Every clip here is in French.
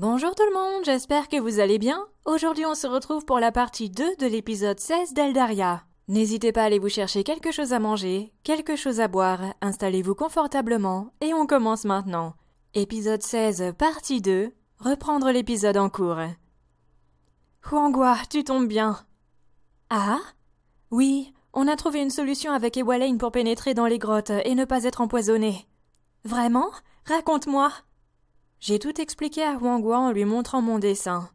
Bonjour tout le monde, j'espère que vous allez bien. Aujourd'hui on se retrouve pour la partie 2 de l'épisode 16 d'Eldaria. N'hésitez pas à aller vous chercher quelque chose à manger, quelque chose à boire, installez-vous confortablement et on commence maintenant. Épisode 16, partie 2, reprendre l'épisode en cours. Huangua, tu tombes bien. Ah Oui, on a trouvé une solution avec Ewalein pour pénétrer dans les grottes et ne pas être empoisonné. Vraiment Raconte-moi j'ai tout expliqué à Wang en lui montrant mon dessin.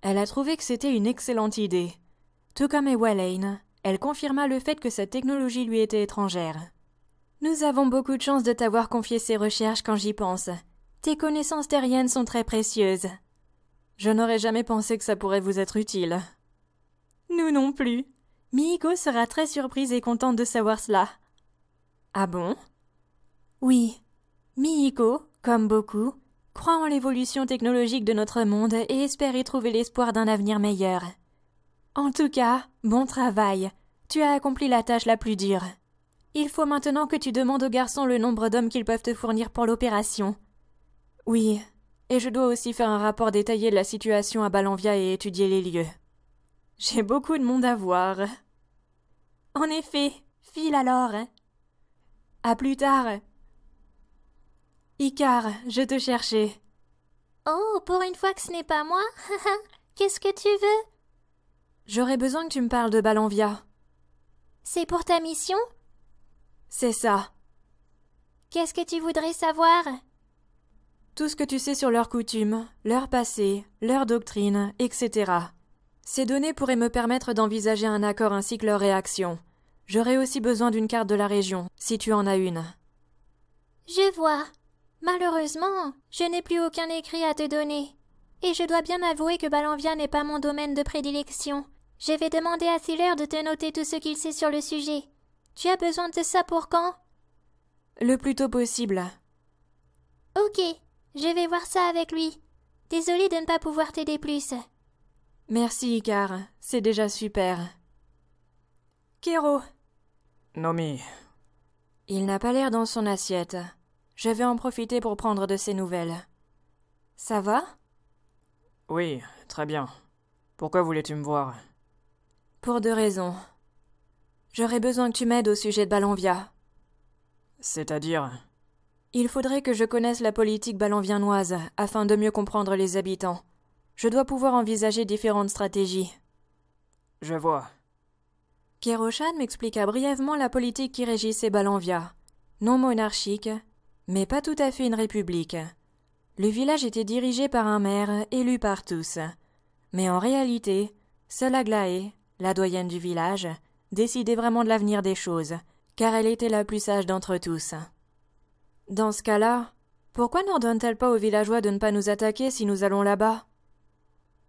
Elle a trouvé que c'était une excellente idée. Tout comme Ewa Lane, elle confirma le fait que sa technologie lui était étrangère. Nous avons beaucoup de chance de t'avoir confié ces recherches quand j'y pense. Tes connaissances terriennes sont très précieuses. Je n'aurais jamais pensé que ça pourrait vous être utile. Nous non plus. Miiko sera très surprise et contente de savoir cela. Ah bon? Oui. Miiko, comme beaucoup, crois en l'évolution technologique de notre monde et espère y trouver l'espoir d'un avenir meilleur. En tout cas, bon travail. Tu as accompli la tâche la plus dure. Il faut maintenant que tu demandes aux garçons le nombre d'hommes qu'ils peuvent te fournir pour l'opération. Oui, et je dois aussi faire un rapport détaillé de la situation à Balanvia et étudier les lieux. J'ai beaucoup de monde à voir. En effet, file alors. À plus tard. Icar, je te cherchais. Oh, pour une fois que ce n'est pas moi Qu'est-ce que tu veux J'aurais besoin que tu me parles de Balanvia. C'est pour ta mission C'est ça. Qu'est-ce que tu voudrais savoir Tout ce que tu sais sur leurs coutumes, leur passé, leur doctrine, etc. Ces données pourraient me permettre d'envisager un accord ainsi que leur réaction. J'aurais aussi besoin d'une carte de la région, si tu en as une. Je vois. Malheureusement, je n'ai plus aucun écrit à te donner. Et je dois bien avouer que Balanvia n'est pas mon domaine de prédilection. Je vais demander à Thiller de te noter tout ce qu'il sait sur le sujet. Tu as besoin de ça pour quand Le plus tôt possible. Ok, je vais voir ça avec lui. Désolée de ne pas pouvoir t'aider plus. Merci, Icar, c'est déjà super. Kero Nomi. Il n'a pas l'air dans son assiette. Je vais en profiter pour prendre de ses nouvelles. Ça va Oui, très bien. Pourquoi voulais-tu me voir Pour deux raisons. J'aurais besoin que tu m'aides au sujet de Balanvia. C'est-à-dire Il faudrait que je connaisse la politique ballonviennoise afin de mieux comprendre les habitants. Je dois pouvoir envisager différentes stratégies. Je vois. Pierre m'expliqua brièvement la politique qui régissait Balanvia. Non monarchique, mais pas tout à fait une république. Le village était dirigé par un maire élu par tous. Mais en réalité, seule Aglaé, la doyenne du village, décidait vraiment de l'avenir des choses, car elle était la plus sage d'entre tous. Dans ce cas-là, pourquoi n'ordonne-t-elle pas aux villageois de ne pas nous attaquer si nous allons là-bas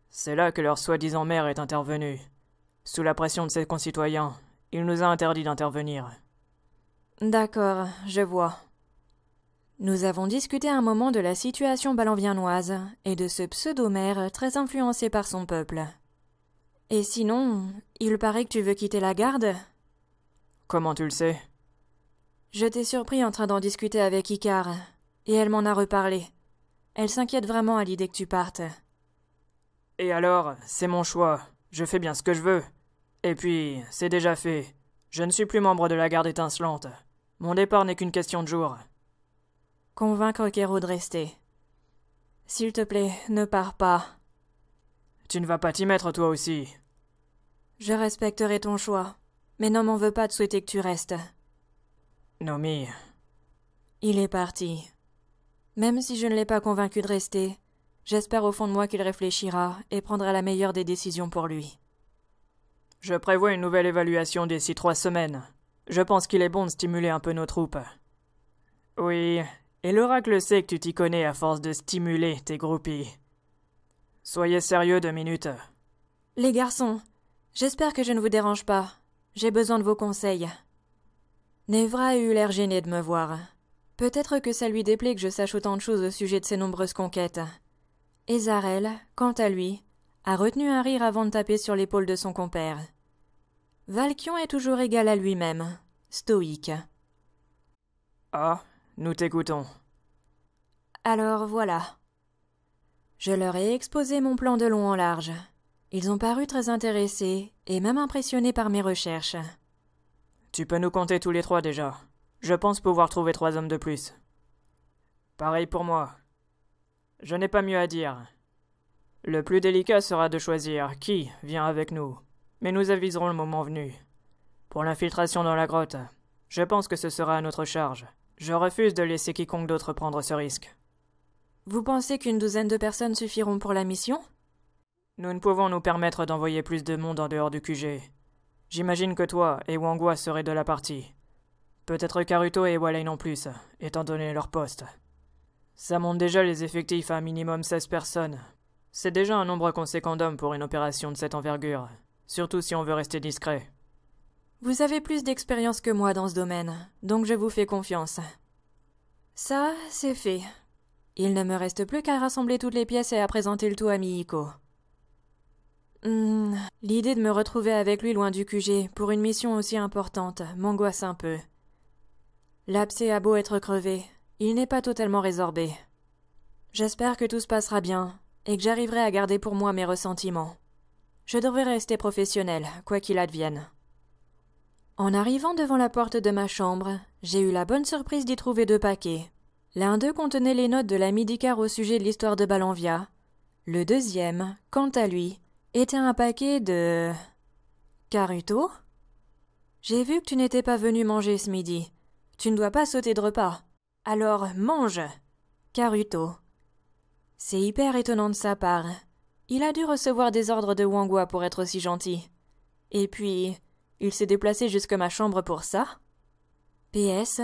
C'est là que leur soi-disant maire est intervenu. Sous la pression de ses concitoyens, il nous a interdit d'intervenir. D'accord, je vois. Nous avons discuté un moment de la situation balanviennoise et de ce pseudo-maire très influencé par son peuple. Et sinon, il paraît que tu veux quitter la garde Comment tu le sais Je t'ai surpris en train d'en discuter avec Icar, et elle m'en a reparlé. Elle s'inquiète vraiment à l'idée que tu partes. Et alors, c'est mon choix. Je fais bien ce que je veux. Et puis, c'est déjà fait. Je ne suis plus membre de la garde étincelante. Mon départ n'est qu'une question de jours. Convaincre Kero de rester. S'il te plaît, ne pars pas. Tu ne vas pas t'y mettre toi aussi. Je respecterai ton choix, mais non m'en veux pas de souhaiter que tu restes. Nomi. Il est parti. Même si je ne l'ai pas convaincu de rester, j'espère au fond de moi qu'il réfléchira et prendra la meilleure des décisions pour lui. Je prévois une nouvelle évaluation d'ici trois semaines. Je pense qu'il est bon de stimuler un peu nos troupes. Oui, et l'oracle sait que tu t'y connais à force de stimuler tes groupies. Soyez sérieux deux minutes. Les garçons, j'espère que je ne vous dérange pas. J'ai besoin de vos conseils. Nevra a eu l'air gêné de me voir. Peut-être que ça lui déplaît que je sache autant de choses au sujet de ses nombreuses conquêtes. Et quant à lui, a retenu un rire avant de taper sur l'épaule de son compère. Valkion est toujours égal à lui-même, stoïque. Ah, nous t'écoutons. Alors voilà. Je leur ai exposé mon plan de long en large. Ils ont paru très intéressés et même impressionnés par mes recherches. Tu peux nous compter tous les trois déjà. Je pense pouvoir trouver trois hommes de plus. Pareil pour moi. Je n'ai pas mieux à dire. Le plus délicat sera de choisir qui vient avec nous, mais nous aviserons le moment venu. Pour l'infiltration dans la grotte, je pense que ce sera à notre charge. Je refuse de laisser quiconque d'autre prendre ce risque. Vous pensez qu'une douzaine de personnes suffiront pour la mission Nous ne pouvons nous permettre d'envoyer plus de monde en dehors du QG. J'imagine que toi et Wangwa seraient de la partie. Peut-être Karuto et Walei non plus, étant donné leur poste. Ça monte déjà les effectifs à un minimum 16 personnes. C'est déjà un nombre conséquent d'hommes pour une opération de cette envergure, surtout si on veut rester discret. Vous avez plus d'expérience que moi dans ce domaine, donc je vous fais confiance. Ça, c'est fait. Il ne me reste plus qu'à rassembler toutes les pièces et à présenter le tout à Miiko. Hmm, l'idée de me retrouver avec lui loin du QG, pour une mission aussi importante, m'angoisse un peu. L'abcès a beau être crevé, il n'est pas totalement résorbé. J'espère que tout se passera bien, et que j'arriverai à garder pour moi mes ressentiments. Je devrais rester professionnel, quoi qu'il advienne. En arrivant devant la porte de ma chambre, j'ai eu la bonne surprise d'y trouver deux paquets. L'un d'eux contenait les notes de la midicar au sujet de l'histoire de Balanvia. Le deuxième, quant à lui, était un paquet de. Caruto J'ai vu que tu n'étais pas venu manger ce midi. Tu ne dois pas sauter de repas. Alors mange Caruto. C'est hyper étonnant de sa part. Il a dû recevoir des ordres de Wangwa pour être aussi gentil. Et puis, il s'est déplacé jusque ma chambre pour ça. PS.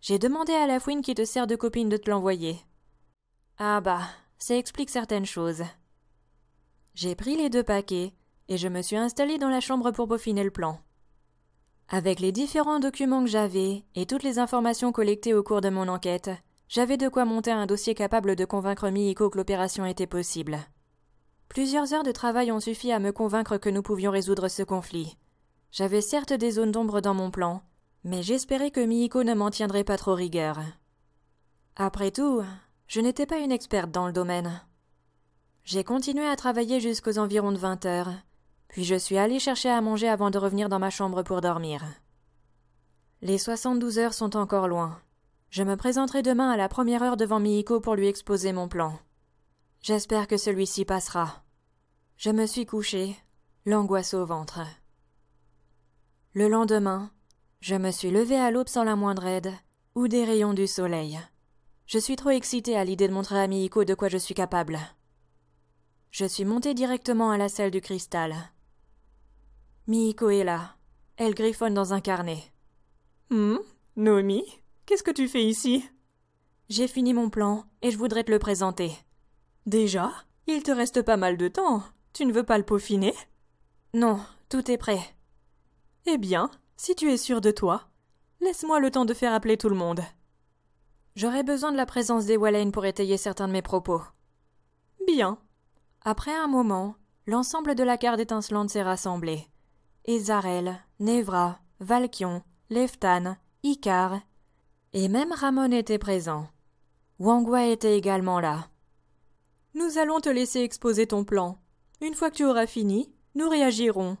J'ai demandé à la fouine qui te sert de copine de te l'envoyer. Ah bah, ça explique certaines choses. J'ai pris les deux paquets et je me suis installée dans la chambre pour peaufiner le plan. Avec les différents documents que j'avais et toutes les informations collectées au cours de mon enquête, j'avais de quoi monter un dossier capable de convaincre Mihiko que l'opération était possible. Plusieurs heures de travail ont suffi à me convaincre que nous pouvions résoudre ce conflit, j'avais certes des zones d'ombre dans mon plan, mais j'espérais que Miiko ne m'en tiendrait pas trop rigueur. Après tout, je n'étais pas une experte dans le domaine. J'ai continué à travailler jusqu'aux environs de vingt heures, puis je suis allée chercher à manger avant de revenir dans ma chambre pour dormir. Les soixante-douze heures sont encore loin. Je me présenterai demain à la première heure devant Miiko pour lui exposer mon plan. J'espère que celui-ci passera. Je me suis couchée, l'angoisse au ventre. Le lendemain, je me suis levée à l'aube sans la moindre aide, ou des rayons du soleil. Je suis trop excitée à l'idée de montrer à Miiko de quoi je suis capable. Je suis montée directement à la salle du cristal. Miiko est là. Elle griffonne dans un carnet. Hum, Nomi, qu'est-ce que tu fais ici J'ai fini mon plan et je voudrais te le présenter. Déjà Il te reste pas mal de temps. Tu ne veux pas le peaufiner Non, tout est prêt. Eh bien, si tu es sûr de toi, laisse-moi le temps de faire appeler tout le monde. J'aurai besoin de la présence des Wallen pour étayer certains de mes propos. Bien. Après un moment, l'ensemble de la carte étincelante s'est rassemblé. Ezarel, Nevra, Valkion, Leftan, Icar, et même Ramon était présents. Wangwa était également là. Nous allons te laisser exposer ton plan. Une fois que tu auras fini, nous réagirons.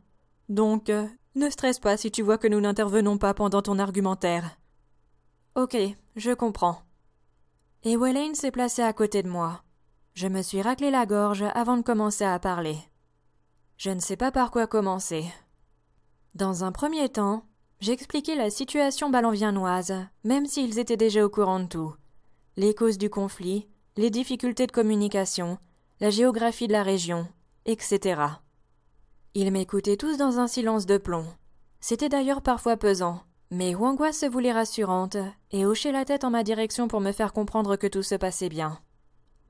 Donc, euh, ne stresse pas si tu vois que nous n'intervenons pas pendant ton argumentaire. Ok, je comprends. Et Wellane s'est placé à côté de moi. Je me suis raclé la gorge avant de commencer à parler. Je ne sais pas par quoi commencer. Dans un premier temps, j'expliquais la situation balanvianoise, même s'ils étaient déjà au courant de tout. Les causes du conflit, les difficultés de communication, la géographie de la région, etc. Ils m'écoutaient tous dans un silence de plomb. C'était d'ailleurs parfois pesant, mais Wangwa se voulait rassurante et hochait la tête en ma direction pour me faire comprendre que tout se passait bien.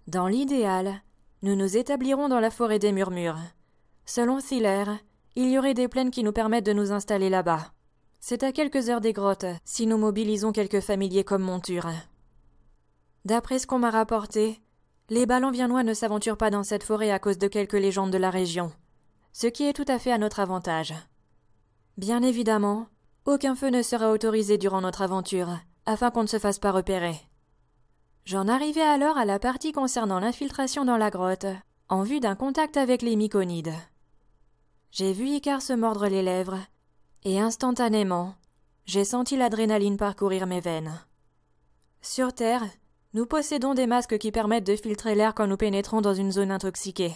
Dans l'idéal, nous nous établirons dans la forêt des murmures. Selon Siler, il y aurait des plaines qui nous permettent de nous installer là-bas. C'est à quelques heures des grottes, si nous mobilisons quelques familiers comme monture. D'après ce qu'on m'a rapporté, les ballons viennois ne s'aventurent pas dans cette forêt à cause de quelques légendes de la région ce qui est tout à fait à notre avantage. Bien évidemment, aucun feu ne sera autorisé durant notre aventure, afin qu'on ne se fasse pas repérer. J'en arrivais alors à la partie concernant l'infiltration dans la grotte, en vue d'un contact avec les myconides. J'ai vu Icar se mordre les lèvres, et instantanément, j'ai senti l'adrénaline parcourir mes veines. Sur Terre, nous possédons des masques qui permettent de filtrer l'air quand nous pénétrons dans une zone intoxiquée.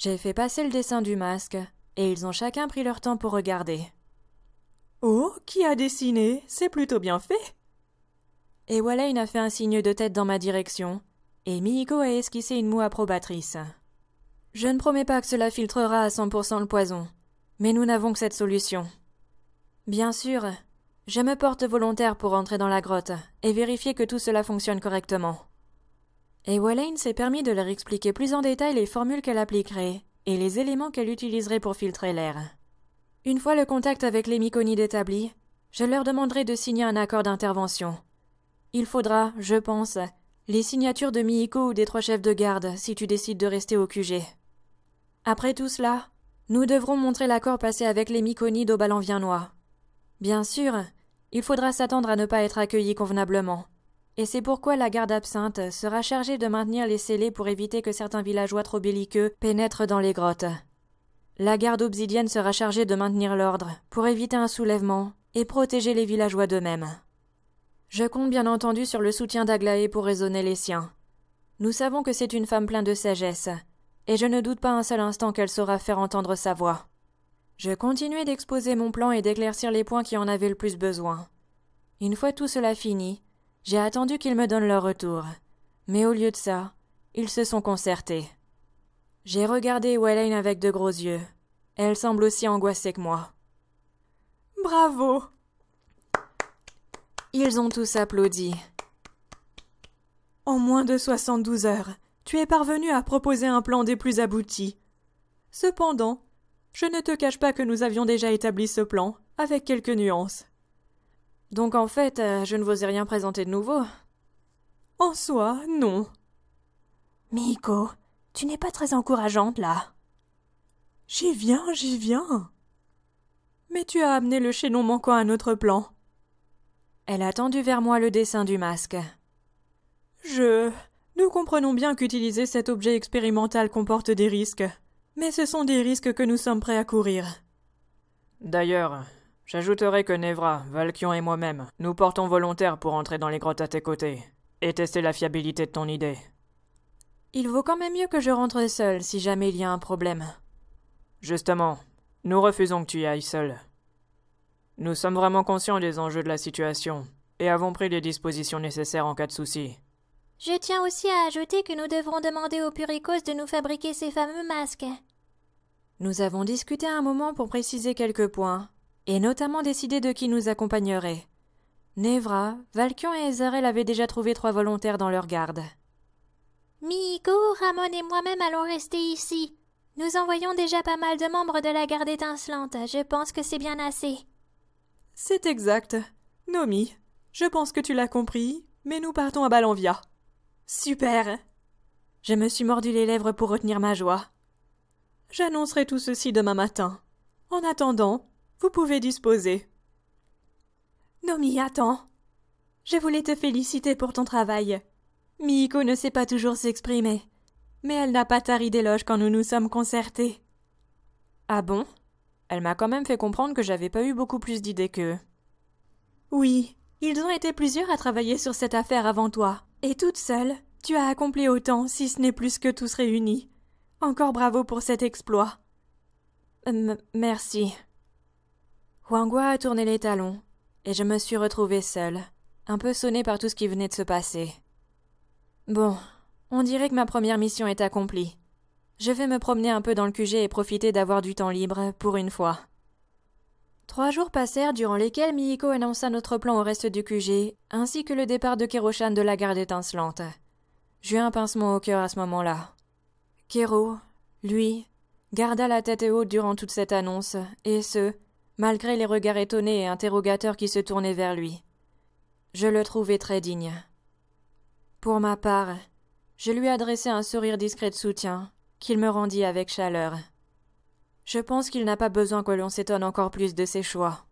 J'ai fait passer le dessin du masque, et ils ont chacun pris leur temps pour regarder. Oh, qui a dessiné C'est plutôt bien fait Et a fait un signe de tête dans ma direction, et Miiko a esquissé une moue approbatrice. Je ne promets pas que cela filtrera à 100% le poison, mais nous n'avons que cette solution. Bien sûr, je me porte volontaire pour entrer dans la grotte et vérifier que tout cela fonctionne correctement. Et Wallane s'est permis de leur expliquer plus en détail les formules qu'elle appliquerait et les éléments qu'elle utiliserait pour filtrer l'air. Une fois le contact avec les myconides établi, je leur demanderai de signer un accord d'intervention. Il faudra, je pense, les signatures de Mihiko ou des trois chefs de garde si tu décides de rester au QG. Après tout cela, nous devrons montrer l'accord passé avec les myconides au ballon viennois. Bien sûr, il faudra s'attendre à ne pas être accueillis convenablement et c'est pourquoi la garde absinthe sera chargée de maintenir les scellés pour éviter que certains villageois trop belliqueux pénètrent dans les grottes. La garde obsidienne sera chargée de maintenir l'ordre, pour éviter un soulèvement, et protéger les villageois d'eux-mêmes. Je compte bien entendu sur le soutien d'Aglaé pour raisonner les siens. Nous savons que c'est une femme pleine de sagesse, et je ne doute pas un seul instant qu'elle saura faire entendre sa voix. Je continuai d'exposer mon plan et d'éclaircir les points qui en avaient le plus besoin. Une fois tout cela fini, j'ai attendu qu'ils me donnent leur retour. Mais au lieu de ça, ils se sont concertés. J'ai regardé Wellane avec de gros yeux. Elle semble aussi angoissée que moi. Bravo Ils ont tous applaudi. En moins de soixante douze heures, tu es parvenu à proposer un plan des plus aboutis. Cependant, je ne te cache pas que nous avions déjà établi ce plan, avec quelques nuances. Donc en fait, euh, je ne vous ai rien présenté de nouveau. En soi, non. Miko, tu n'es pas très encourageante là. J'y viens, j'y viens. Mais tu as amené le chaînon manquant à notre plan. Elle a tendu vers moi le dessin du masque. Je. Nous comprenons bien qu'utiliser cet objet expérimental comporte des risques, mais ce sont des risques que nous sommes prêts à courir. D'ailleurs, J'ajouterai que Nevra, Valkion et moi-même, nous portons volontaires pour entrer dans les grottes à tes côtés et tester la fiabilité de ton idée. Il vaut quand même mieux que je rentre seul si jamais il y a un problème. Justement, nous refusons que tu y ailles seul. Nous sommes vraiment conscients des enjeux de la situation et avons pris les dispositions nécessaires en cas de souci. Je tiens aussi à ajouter que nous devrons demander aux Puricos de nous fabriquer ces fameux masques. Nous avons discuté un moment pour préciser quelques points, et notamment décidé de qui nous accompagnerait. Nevra, Valkyon et Ezarel avaient déjà trouvé trois volontaires dans leur garde. Miko, Ramon et moi-même allons rester ici. Nous envoyons déjà pas mal de membres de la garde étincelante. Je pense que c'est bien assez. C'est exact. Nomi, je pense que tu l'as compris, mais nous partons à Balanvia. Super Je me suis mordu les lèvres pour retenir ma joie. J'annoncerai tout ceci demain matin. En attendant, vous pouvez disposer. Nomi, attends. Je voulais te féliciter pour ton travail. Miiko ne sait pas toujours s'exprimer, mais elle n'a pas tari d'éloges quand nous nous sommes concertés. Ah bon Elle m'a quand même fait comprendre que j'avais pas eu beaucoup plus d'idées qu'eux. Oui, ils ont été plusieurs à travailler sur cette affaire avant toi, et toute seule, tu as accompli autant, si ce n'est plus que tous réunis. Encore bravo pour cet exploit. Euh, merci a tourné les talons, et je me suis retrouvé seule, un peu sonnée par tout ce qui venait de se passer. Bon, on dirait que ma première mission est accomplie. Je vais me promener un peu dans le QG et profiter d'avoir du temps libre, pour une fois. Trois jours passèrent durant lesquels Miiko annonça notre plan au reste du QG, ainsi que le départ de kero de la garde étincelante. J'eus un pincement au cœur à ce moment-là. Kero, lui, garda la tête haute durant toute cette annonce, et ce, malgré les regards étonnés et interrogateurs qui se tournaient vers lui. Je le trouvais très digne. Pour ma part, je lui adressai un sourire discret de soutien, qu'il me rendit avec chaleur. Je pense qu'il n'a pas besoin que l'on s'étonne encore plus de ses choix.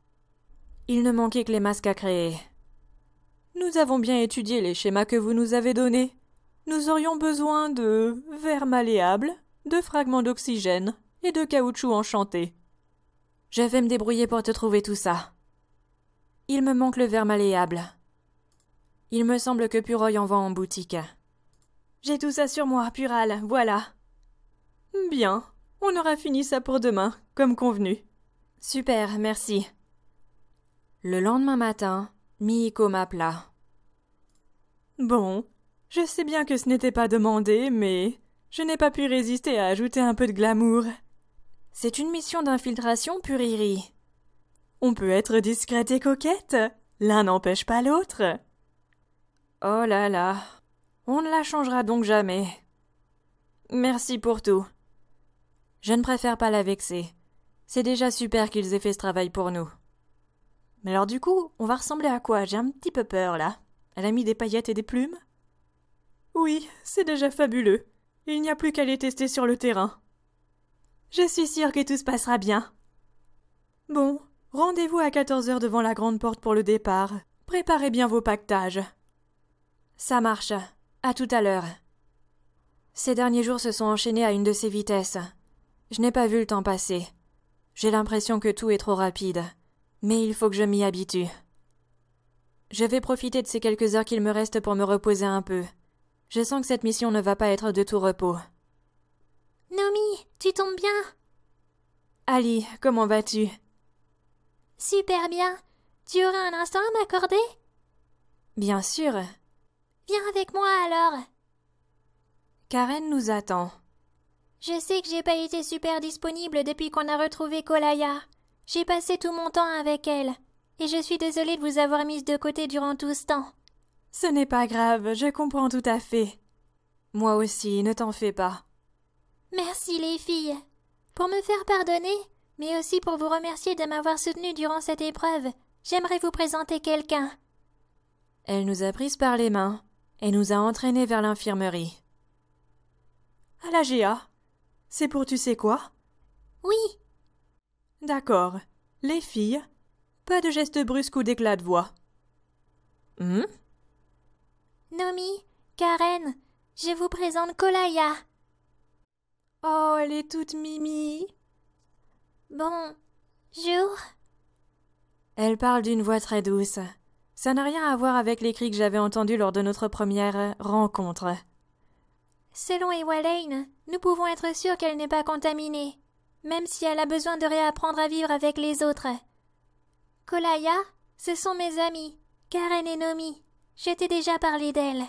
Il ne manquait que les masques à créer. Nous avons bien étudié les schémas que vous nous avez donnés. Nous aurions besoin de verres malléables, de fragments d'oxygène et de caoutchouc enchanté. Je vais me débrouiller pour te trouver tout ça. Il me manque le verre malléable. Il me semble que Puroy en vend en boutique. J'ai tout ça sur moi, Pural, voilà. Bien, on aura fini ça pour demain, comme convenu. Super, merci. Le lendemain matin, Miiko m'appela. Bon, je sais bien que ce n'était pas demandé, mais je n'ai pas pu résister à ajouter un peu de glamour. C'est une mission d'infiltration puriri. On peut être discrète et coquette, l'un n'empêche pas l'autre. Oh là là, on ne la changera donc jamais. Merci pour tout. Je ne préfère pas la vexer. C'est déjà super qu'ils aient fait ce travail pour nous. Mais alors du coup, on va ressembler à quoi J'ai un petit peu peur là. Elle a mis des paillettes et des plumes Oui, c'est déjà fabuleux. Il n'y a plus qu'à les tester sur le terrain. Je suis sûre que tout se passera bien. Bon, rendez-vous à 14 heures devant la grande porte pour le départ. Préparez bien vos pactages. Ça marche. À tout à l'heure. Ces derniers jours se sont enchaînés à une de ces vitesses. Je n'ai pas vu le temps passer. J'ai l'impression que tout est trop rapide. Mais il faut que je m'y habitue. Je vais profiter de ces quelques heures qu'il me reste pour me reposer un peu. Je sens que cette mission ne va pas être de tout repos. Nomi, tu tombes bien Ali, comment vas-tu Super bien. Tu auras un instant à m'accorder Bien sûr. Viens avec moi alors. Karen nous attend. Je sais que j'ai pas été super disponible depuis qu'on a retrouvé Kolaya. J'ai passé tout mon temps avec elle, et je suis désolée de vous avoir mise de côté durant tout ce temps. Ce n'est pas grave, je comprends tout à fait. Moi aussi, ne t'en fais pas. Merci les filles. Pour me faire pardonner, mais aussi pour vous remercier de m'avoir soutenue durant cette épreuve, j'aimerais vous présenter quelqu'un. Elle nous a prises par les mains et nous a entraînés vers l'infirmerie. À la C'est pour tu sais quoi? Oui. D'accord. Les filles, pas de gestes brusques ou d'éclats de voix. Hum? Nomi, Karen, je vous présente Kolaya. Oh, elle est toute mimi. Bonjour. Elle parle d'une voix très douce. Ça n'a rien à voir avec les cris que j'avais entendus lors de notre première rencontre. Selon Ewa nous pouvons être sûrs qu'elle n'est pas contaminée, même si elle a besoin de réapprendre à vivre avec les autres. Kolaya, ce sont mes amis, Karen et Nomi. J'étais déjà parlé d'elle.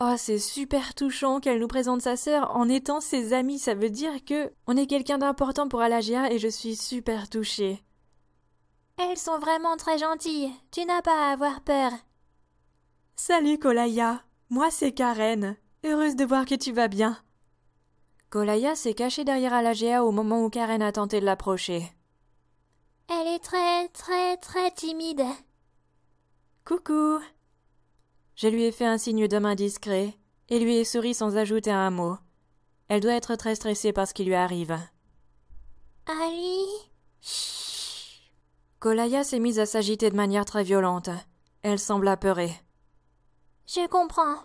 Oh, c'est super touchant qu'elle nous présente sa sœur en étant ses amis. Ça veut dire que on est quelqu'un d'important pour Alagia et je suis super touchée. Elles sont vraiment très gentilles. Tu n'as pas à avoir peur. Salut Kolaya. Moi c'est Karen. Heureuse de voir que tu vas bien. Kolaya s'est cachée derrière Alagia au moment où Karen a tenté de l'approcher. Elle est très très très timide. Coucou. Je lui ai fait un signe de main discret, et lui ai souri sans ajouter un mot. Elle doit être très stressée par ce qui lui arrive. Ali Chut. Kolaya s'est mise à s'agiter de manière très violente. Elle semble apeurée. Je comprends.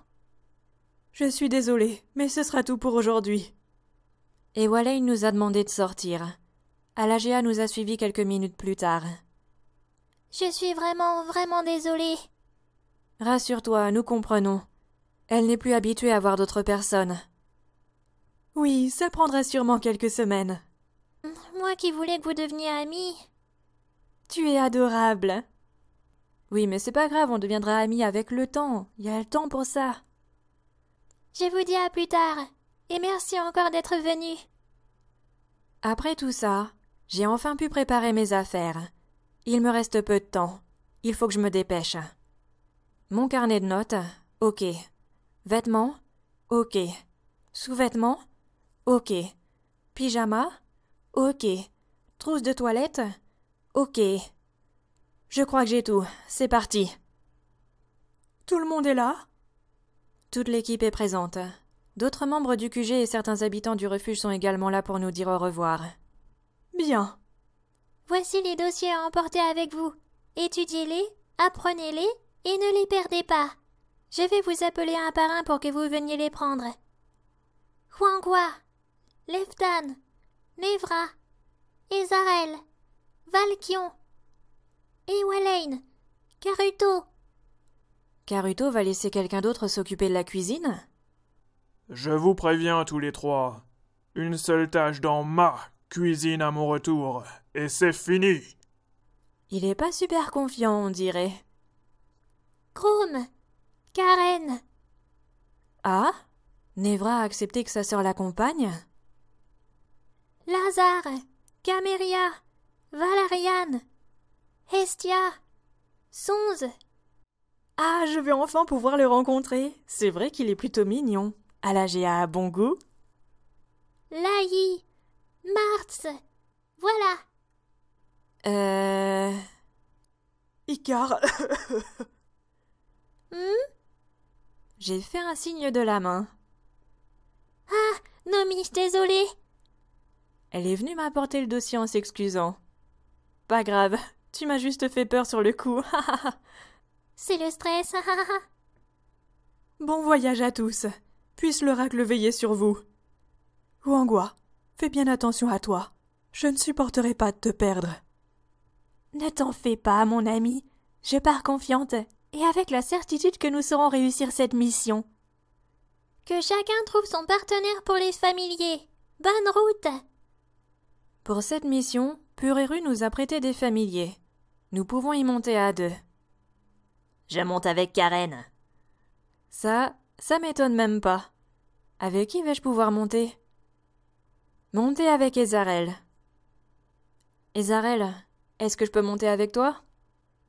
Je suis désolée, mais ce sera tout pour aujourd'hui. Et Waley nous a demandé de sortir. Alagea nous a suivis quelques minutes plus tard. Je suis vraiment, vraiment désolée. Rassure-toi, nous comprenons. Elle n'est plus habituée à voir d'autres personnes. Oui, ça prendra sûrement quelques semaines. Moi qui voulais que vous deveniez amis. Tu es adorable. Oui, mais c'est pas grave, on deviendra amis avec le temps. Il y a le temps pour ça. Je vous dis à plus tard. Et merci encore d'être venu. Après tout ça, j'ai enfin pu préparer mes affaires. Il me reste peu de temps. Il faut que je me dépêche. Mon carnet de notes, ok. Vêtements, ok. Sous-vêtements, ok. Pyjama, ok. Trousse de toilette, ok. Je crois que j'ai tout, c'est parti. Tout le monde est là Toute l'équipe est présente. D'autres membres du QG et certains habitants du refuge sont également là pour nous dire au revoir. Bien. Voici les dossiers à emporter avec vous. Étudiez-les, apprenez-les et ne les perdez pas. Je vais vous appeler un par un pour que vous veniez les prendre. Huangwa, Leftan, Nevra, Ezarel, Valkion, Ewellane, Caruto. Caruto va laisser quelqu'un d'autre s'occuper de la cuisine Je vous préviens tous les trois. Une seule tâche dans ma cuisine à mon retour, et c'est fini. Il n'est pas super confiant, on dirait. Chrome Karen Ah Nevra a accepté que sa sœur l'accompagne Lazare Caméria Valarian, Hestia Sonze Ah, je vais enfin pouvoir le rencontrer C'est vrai qu'il est plutôt mignon. et à bon goût Laï Martz Voilà Euh. Icar Hein J'ai fait un signe de la main. Ah, suis désolée. Elle est venue m'apporter le dossier en s'excusant. Pas grave, tu m'as juste fait peur sur le coup. C'est le stress. bon voyage à tous. Puisse l'oracle veiller sur vous. Wangwa, fais bien attention à toi. Je ne supporterai pas de te perdre. Ne t'en fais pas, mon ami. Je pars confiante et avec la certitude que nous saurons réussir cette mission. Que chacun trouve son partenaire pour les familiers. Bonne route. Pour cette mission, Pureru nous a prêté des familiers. Nous pouvons y monter à deux. Je monte avec Karen. Ça, ça m'étonne même pas. Avec qui vais-je pouvoir monter Monter avec Ezarel. Ezarel, est-ce que je peux monter avec toi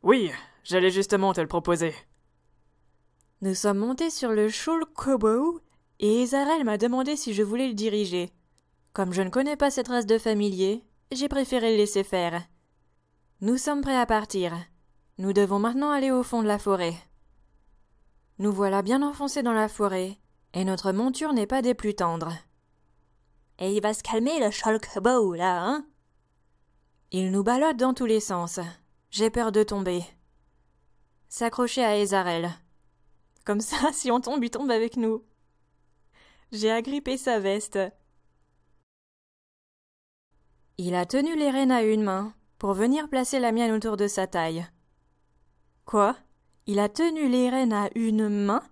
Oui, J'allais justement te le proposer. Nous sommes montés sur le Kobo et Isarel m'a demandé si je voulais le diriger. Comme je ne connais pas cette race de familier, j'ai préféré le laisser faire. Nous sommes prêts à partir. Nous devons maintenant aller au fond de la forêt. Nous voilà bien enfoncés dans la forêt, et notre monture n'est pas des plus tendres. Et il va se calmer le Sholkobo, là, hein Il nous ballotte dans tous les sens. J'ai peur de tomber. S'accrocher à Ezarel. Comme ça, si on tombe, il tombe avec nous. J'ai agrippé sa veste. Il a tenu les rênes à une main pour venir placer la mienne autour de sa taille. Quoi Il a tenu les rênes à une main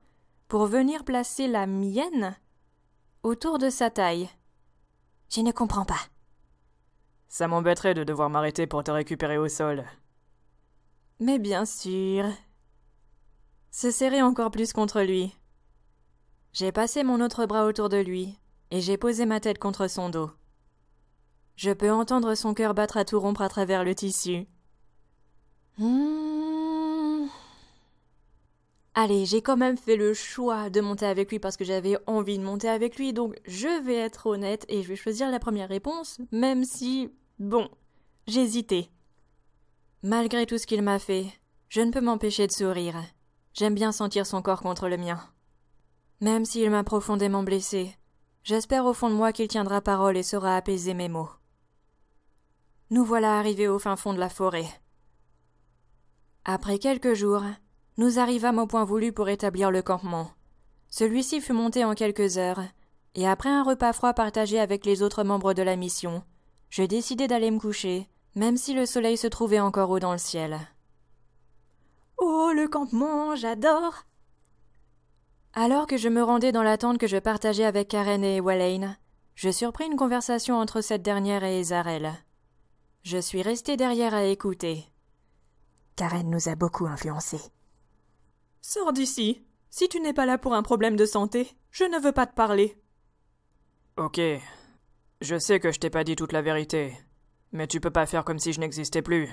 pour venir placer la mienne autour de sa taille. Je ne comprends pas. Ça m'embêterait de devoir m'arrêter pour te récupérer au sol. Mais bien sûr, se serrer encore plus contre lui. J'ai passé mon autre bras autour de lui, et j'ai posé ma tête contre son dos. Je peux entendre son cœur battre à tout rompre à travers le tissu. Hmm. Allez, j'ai quand même fait le choix de monter avec lui parce que j'avais envie de monter avec lui, donc je vais être honnête et je vais choisir la première réponse, même si, bon, j'hésitais. Malgré tout ce qu'il m'a fait, je ne peux m'empêcher de sourire. J'aime bien sentir son corps contre le mien. Même s'il m'a profondément blessé. j'espère au fond de moi qu'il tiendra parole et saura apaiser mes maux. Nous voilà arrivés au fin fond de la forêt. Après quelques jours, nous arrivâmes au point voulu pour établir le campement. Celui-ci fut monté en quelques heures, et après un repas froid partagé avec les autres membres de la mission, je décidai d'aller me coucher, même si le soleil se trouvait encore haut dans le ciel. Oh, le campement, j'adore Alors que je me rendais dans la tente que je partageais avec Karen et Wallane, je surpris une conversation entre cette dernière et Ezarel. Je suis resté derrière à écouter. Karen nous a beaucoup influencés. Sors d'ici. Si tu n'es pas là pour un problème de santé, je ne veux pas te parler. Ok. Je sais que je t'ai pas dit toute la vérité, mais tu peux pas faire comme si je n'existais plus.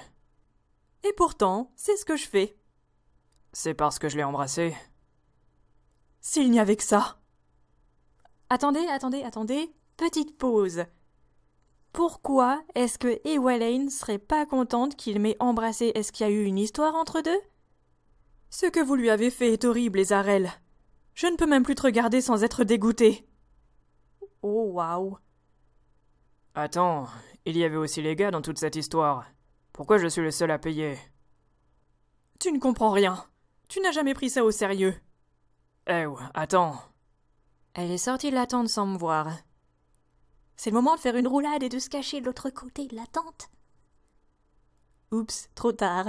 Et pourtant, c'est ce que je fais. C'est parce que je l'ai embrassé. S'il n'y avait que ça. Attendez, attendez, attendez. Petite pause. Pourquoi est-ce que ne serait pas contente qu'il m'ait embrassé Est-ce qu'il y a eu une histoire entre deux Ce que vous lui avez fait est horrible, Ezarel. Je ne peux même plus te regarder sans être dégoûté. Oh waouh. Attends, il y avait aussi les gars dans toute cette histoire. Pourquoi je suis le seul à payer Tu ne comprends rien. Tu n'as jamais pris ça au sérieux. Eh, attends. Elle est sortie de la tente sans me voir. C'est le moment de faire une roulade et de se cacher de l'autre côté de la tente. Oups, trop tard.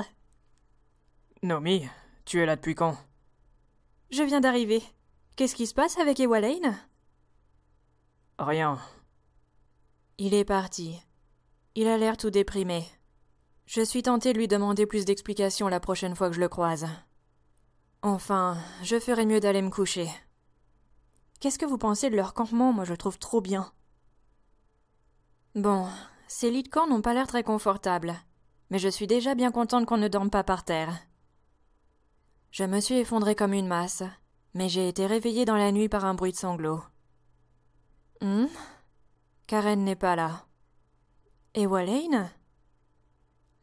Nomi, tu es là depuis quand Je viens d'arriver. Qu'est-ce qui se passe avec Ewa Rien. Il est parti. Il a l'air tout déprimé. Je suis tentée de lui demander plus d'explications la prochaine fois que je le croise. Enfin, je ferais mieux d'aller me coucher. Qu'est-ce que vous pensez de leur campement Moi, je le trouve trop bien. Bon, ces lits de camp n'ont pas l'air très confortables, mais je suis déjà bien contente qu'on ne dorme pas par terre. Je me suis effondrée comme une masse, mais j'ai été réveillée dans la nuit par un bruit de sanglots. Hum Karen n'est pas là. Et Wallane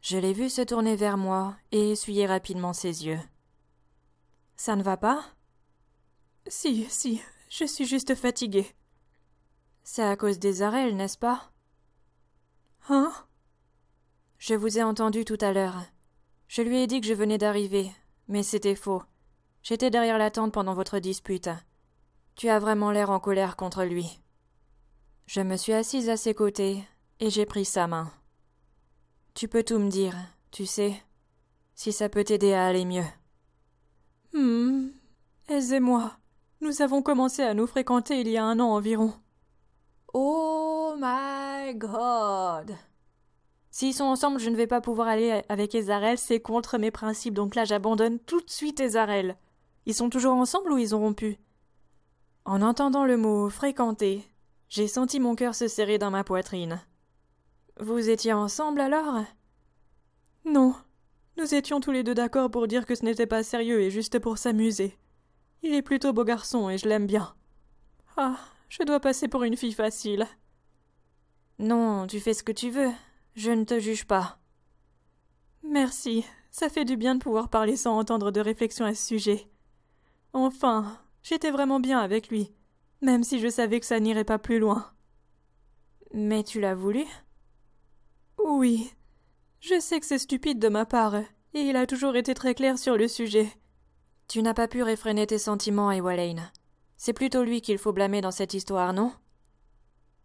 Je l'ai vu se tourner vers moi et essuyer rapidement ses yeux. Ça ne va pas Si, si, je suis juste fatiguée. C'est à cause des arrêts, n'est-ce pas Hein Je vous ai entendu tout à l'heure. Je lui ai dit que je venais d'arriver, mais c'était faux. J'étais derrière la tente pendant votre dispute. Tu as vraiment l'air en colère contre lui. Je me suis assise à ses côtés et j'ai pris sa main. Tu peux tout me dire, tu sais, si ça peut t'aider à aller mieux. « Hmm... Aise et moi. Nous avons commencé à nous fréquenter il y a un an environ. Oh my god. S'ils sont ensemble, je ne vais pas pouvoir aller avec Ezarel, c'est contre mes principes, donc là j'abandonne tout de suite Ezarel. Ils sont toujours ensemble ou ils ont rompu En entendant le mot fréquenter, j'ai senti mon cœur se serrer dans ma poitrine. Vous étiez ensemble alors Non, nous étions tous les deux d'accord pour dire que ce n'était pas sérieux et juste pour s'amuser. Il est plutôt beau garçon et je l'aime bien. Ah, je dois passer pour une fille facile. Non, tu fais ce que tu veux. Je ne te juge pas. Merci. Ça fait du bien de pouvoir parler sans entendre de réflexion à ce sujet. Enfin, j'étais vraiment bien avec lui, même si je savais que ça n'irait pas plus loin. Mais tu l'as voulu Oui, je sais que c'est stupide de ma part, et il a toujours été très clair sur le sujet. Tu n'as pas pu réfréner tes sentiments, Ewalane. C'est plutôt lui qu'il faut blâmer dans cette histoire, non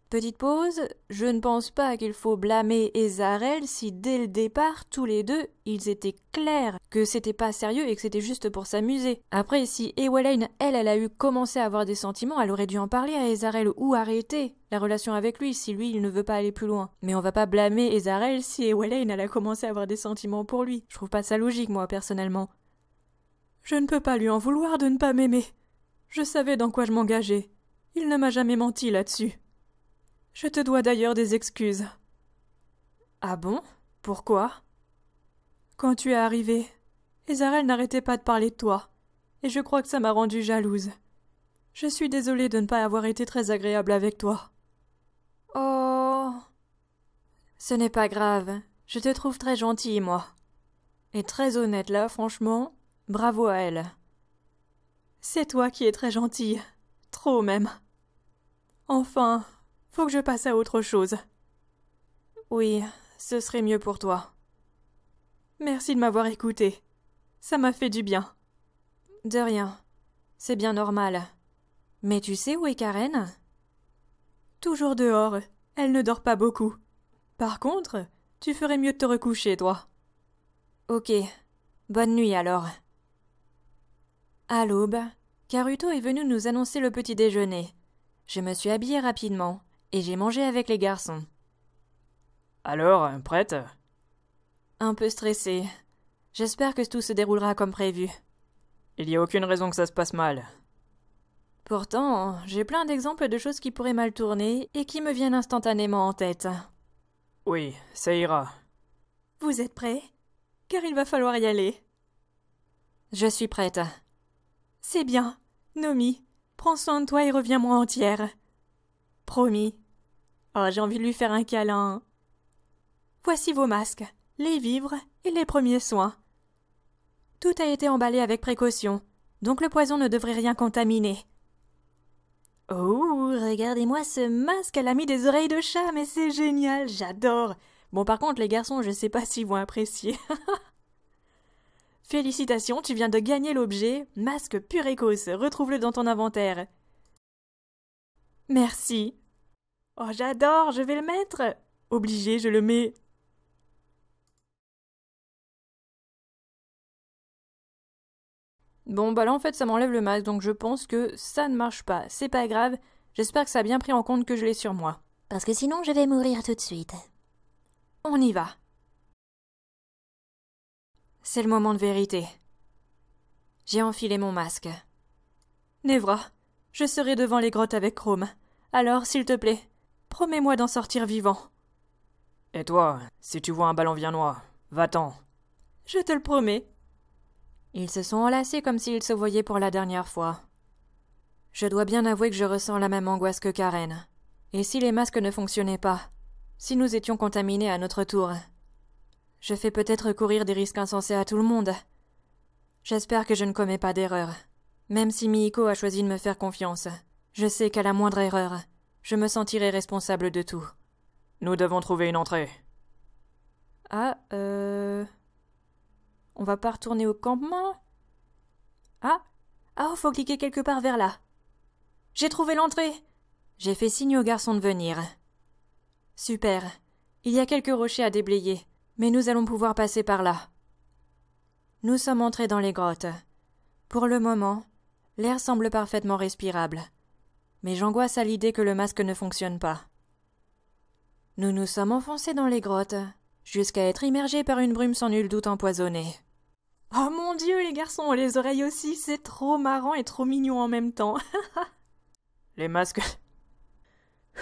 Petite pause, je ne pense pas qu'il faut blâmer Ezarel si dès le départ, tous les deux, ils étaient clairs que c'était pas sérieux et que c'était juste pour s'amuser. Après, si Ewelaine, elle, elle a eu commencé à avoir des sentiments, elle aurait dû en parler à Ezarel ou arrêter la relation avec lui si lui, il ne veut pas aller plus loin. Mais on va pas blâmer Ezarel si Ewelaine, elle a commencé à avoir des sentiments pour lui. Je trouve pas ça logique, moi, personnellement. Je ne peux pas lui en vouloir de ne pas m'aimer. Je savais dans quoi je m'engageais. Il ne m'a jamais menti là-dessus. Je te dois d'ailleurs des excuses. Ah bon Pourquoi Quand tu es arrivé, Ezarel n'arrêtait pas de parler de toi, et je crois que ça m'a rendue jalouse. Je suis désolée de ne pas avoir été très agréable avec toi. Oh. Ce n'est pas grave, je te trouve très gentille, moi. Et très honnête là, franchement, bravo à elle. C'est toi qui es très gentille. Trop même. Enfin, faut que je passe à autre chose. Oui, ce serait mieux pour toi. Merci de m'avoir écouté. Ça m'a fait du bien. De rien. C'est bien normal. Mais tu sais où est Karen Toujours dehors. Elle ne dort pas beaucoup. Par contre, tu ferais mieux de te recoucher, toi. Ok. Bonne nuit alors. À l'aube, Caruto est venu nous annoncer le petit déjeuner. Je me suis habillée rapidement et j'ai mangé avec les garçons. Alors, prête Un peu stressée. J'espère que tout se déroulera comme prévu. Il n'y a aucune raison que ça se passe mal. Pourtant, j'ai plein d'exemples de choses qui pourraient mal tourner et qui me viennent instantanément en tête. Oui, ça ira. Vous êtes prêts Car il va falloir y aller. Je suis prête. C'est bien. Nomi, prends soin de toi et reviens-moi entière. Promis. Oh, j'ai envie de lui faire un câlin. Voici vos masques, les vivres et les premiers soins. Tout a été emballé avec précaution, donc le poison ne devrait rien contaminer. Oh, regardez-moi ce masque elle a mis des oreilles de chat, mais c'est génial, j'adore. Bon, par contre, les garçons, je ne sais pas s'ils vont apprécier. Félicitations, tu viens de gagner l'objet masque pur écosse. Retrouve-le dans ton inventaire. Merci. Oh, j'adore, je vais le mettre. Obligé, je le mets. Bon, bah là en fait ça m'enlève le masque, donc je pense que ça ne marche pas. C'est pas grave, j'espère que ça a bien pris en compte que je l'ai sur moi. Parce que sinon je vais mourir tout de suite. On y va. C'est le moment de vérité. J'ai enfilé mon masque. Nevra, je serai devant les grottes avec Chrome. Alors, s'il te plaît, Promets-moi d'en sortir vivant. Et toi, si tu vois un ballon viennois, va-t'en. Je te le promets. Ils se sont enlacés comme s'ils se voyaient pour la dernière fois. Je dois bien avouer que je ressens la même angoisse que Karen. Et si les masques ne fonctionnaient pas Si nous étions contaminés à notre tour Je fais peut-être courir des risques insensés à tout le monde. J'espère que je ne commets pas d'erreur. Même si Miiko a choisi de me faire confiance, je sais qu'à la moindre erreur, je me sentirai responsable de tout. Nous devons trouver une entrée. Ah, euh. On va pas retourner au campement Ah Ah, oh, faut cliquer quelque part vers là. J'ai trouvé l'entrée J'ai fait signe au garçon de venir. Super. Il y a quelques rochers à déblayer, mais nous allons pouvoir passer par là. Nous sommes entrés dans les grottes. Pour le moment, l'air semble parfaitement respirable mais j'angoisse à l'idée que le masque ne fonctionne pas. Nous nous sommes enfoncés dans les grottes, jusqu'à être immergés par une brume sans nul doute empoisonnée. Oh mon Dieu, les garçons ont les oreilles aussi, c'est trop marrant et trop mignon en même temps. les masques.